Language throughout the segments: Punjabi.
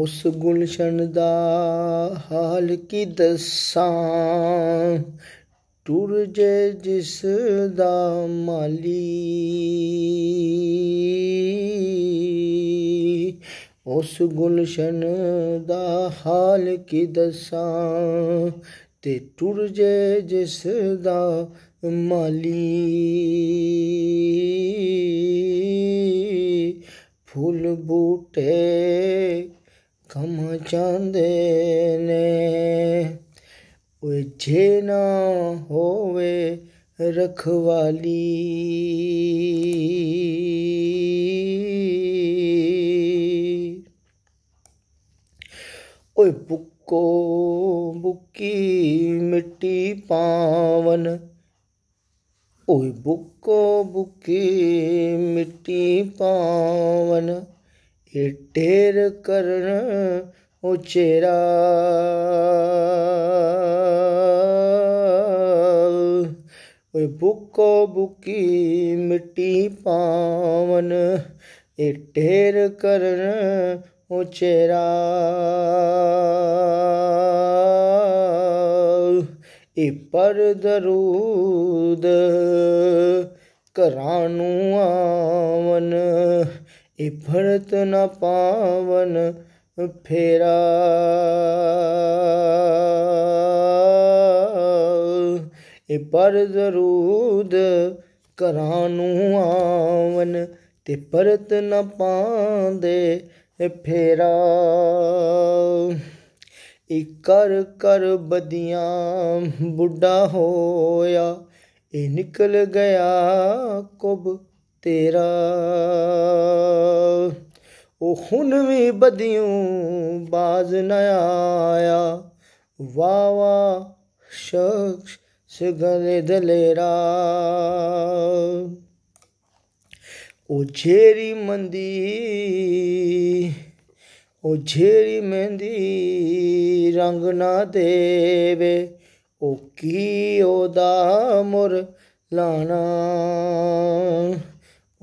ਉਸ ਗੁਲਸ਼ਨ ਦਾ ਹਾਲ ਕੀ ਦੱਸਾਂ ਟੁਰ ਜੇ ਜਿਸ ਦਾ ਮਾਲੀ ਉਸ ਗੁਲਸ਼ਨ ਦਾ ਹਾਲ ਕੀ ਦੱਸਾਂ ਤੇ ਟੁਰ ਜੇ ਜਿਸ ਦਾ ਮਾਲੀ ਫੁੱਲ ਬੂਟੇ ਕਮ ਚਾਂਦੇ ਨੇ ਓਏ ਜੇ ਨਾ ਹੋਵੇ ਰਖਵਾਲੀ ਓਏ ਬੁੱਕੋ ਬੁੱਕੀ ਮਿੱਟੀ ਪਾਵਨ ਓਏ ਬੁੱਕੋ ਬੁੱਕੀ ਮਿੱਟੀ ਪਾਵਨ ਇਹ ਢੇਰ ਕਰਨ ਉਚੇਰਾ ਓਏ ਬੁੱਕੋ ਬੁਕੀ ਮਿੱਟੀ ਪਾਵਨ ਇਹ ਢੇਰ ਕਰਨ ਉਚੇਰਾ ਇਹ ਪਰ ਦਰੂਦ ਆਵਨ ਇਫਰਤ ਨ ਪਾਵਨ ਫੇਰਾ ਇਹ ਪਰ ਜ਼ਰੂਦ ਕਰਾਂ ਨੂੰ ਆਵਨ ਤੇ ਪਰਤ ਨ ਪਾਉਂਦੇ ਫੇਰਾ ਇਹ ਕਰ ਕਰ ਬਦੀਆਂ ਬੁੱਢਾ ਹੋਇਆ ਇਹ ਨਿਕਲ ਗਿਆ ਕੁਬ ਤੇਰਾ ਉਹ ਹੁਣ ਵੀ ਬਦਿਉ ਬਾਜ਼ ਨ ਆਇਆ ਵਾ ਸ਼ਖਸ ਸਿਗਰੇ ਦਲੇਰਾ ਉਹ ਝੇਰੀ ਮੰਦੀ ਉਹ ਝੇਰੀ ਮਹਿੰਦੀ ਰੰਗ ਨਾ ਦੇਵੇ ਉਹ ਕੀ ਉਹਦਾ ਮੁਰ ਲਾਣਾ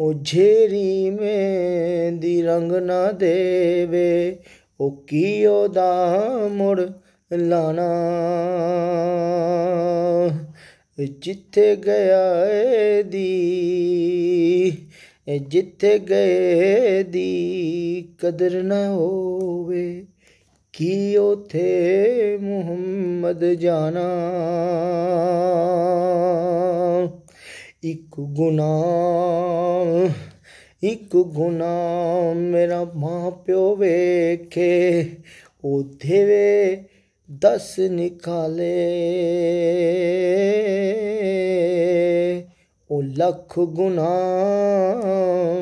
ਉਹ ਝੇਰੀ ਮੇਂ ਦੀ ਰੰਗ ਨਾ ਦੇਵੇ ਉਹ ਕੀਓ ਦਾ ਮੁੜ ਲਾਣਾ ਜਿੱਥੇ ਗਿਆ ਏ ਦੀ ਜਿੱਥੇ ਗਏ ਦੀ ਕਦਰ ਨਾ ਹੋਵੇ ਕੀ ਉਥੇ ਮੁਹੰਮਦ ਜਾਣਾ ਇੱਕ ਗੁਨਾਹ ਇੱਕ ਗੁਨਾਹ ਮੇਰਾ ਮਾਂ ਪਿਓ ਵੇਖੇ ਉਥੇ ਵੇ ਦਸ ਨਿਕਾਲੇ ਉਹ ਲੱਖ ਗੁਨਾਹ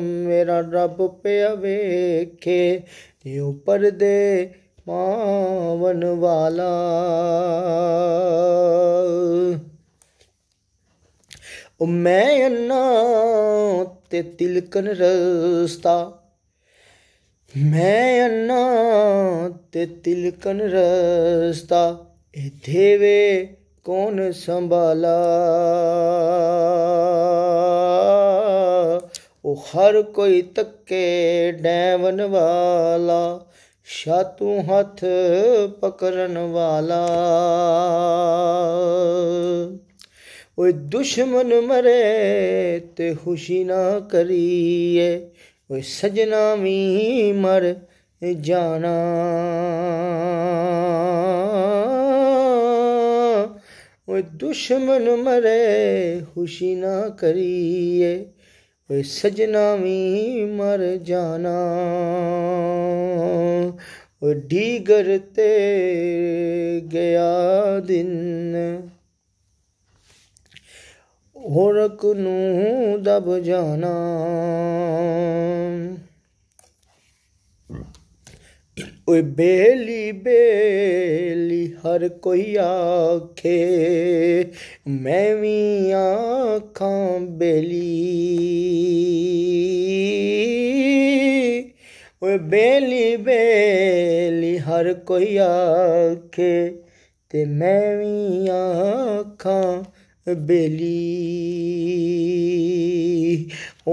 ਮੇਰਾ ਰੱਬ ਪਿਆ ਵੇਖੇ ਤੇ ਉਪਰ ਦੇ ਪਾਵਨ ਵਾਲਾ ਉਹ ਮੈਂ ਅੰਨਾ ਤੇ ਤਿਲਕਨ ਰਸਤਾ ਮੈਂ ਅੰਨਾ ਤੇ ਤਿਲਕਨ ਰਸਤਾ ਇਥੇ ਵੇ ਕੌਣ ਸੰਭਾਲਾ ਉਹ ਹਰ ਕੋਈ ਤੱਕੇ ਡੈਵਨ ਵਾਲਾ ਸ਼ਾ ਤੂੰ ਹੱਥ ਪਕੜਨ ਵਾਲਾ ਓਏ ਦੁਸ਼ਮਨ ਮਰੇ ਤੇ ਖੁਸ਼ੀ ਨਾ ਕਰੀਏ ਓਏ ਸਜਣਾ ਵੀ ਮਰ ਜਾਣਾ ਓਏ ਦੁਸ਼ਮਨ ਮਰੇ ਖੁਸ਼ੀ ਨਾ ਕਰੀਏ ਓਏ ਸਜਣਾ ਵੀ ਮਰ ਜਾਣਾ ਓ ਢੀਗਰ ਤੇ ਗਿਆ ਦਿਨ ਹੋਰਕ ਨੂੰ ਦਬ ਜਾਣਾ ਓਏ ਬੇਲੀ ਬੇਲੀ ਹਰ ਕੋਈ ਆਖੇ ਮੈਂ ਵੀ ਆਖਾਂ ਬੇਲੀ ਓਏ ਬੇਲੀ ਬੇਲੀ ਹਰ ਕੋਈ ਆਖੇ ਤੇ ਮੈਂ ਵੀ ਆਖਾਂ ਬੇਲੀ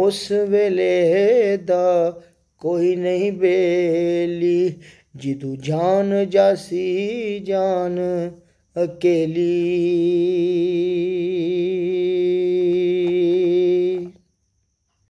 ਉਸ ਵੇਲੇ ਦਾ ਕੋਈ ਨਹੀਂ ਬੇਲੀ ਜਿੱਦੂ ਜਾਨ ਜਾਸੀ ਜਾਨ ਅਕੇਲੀ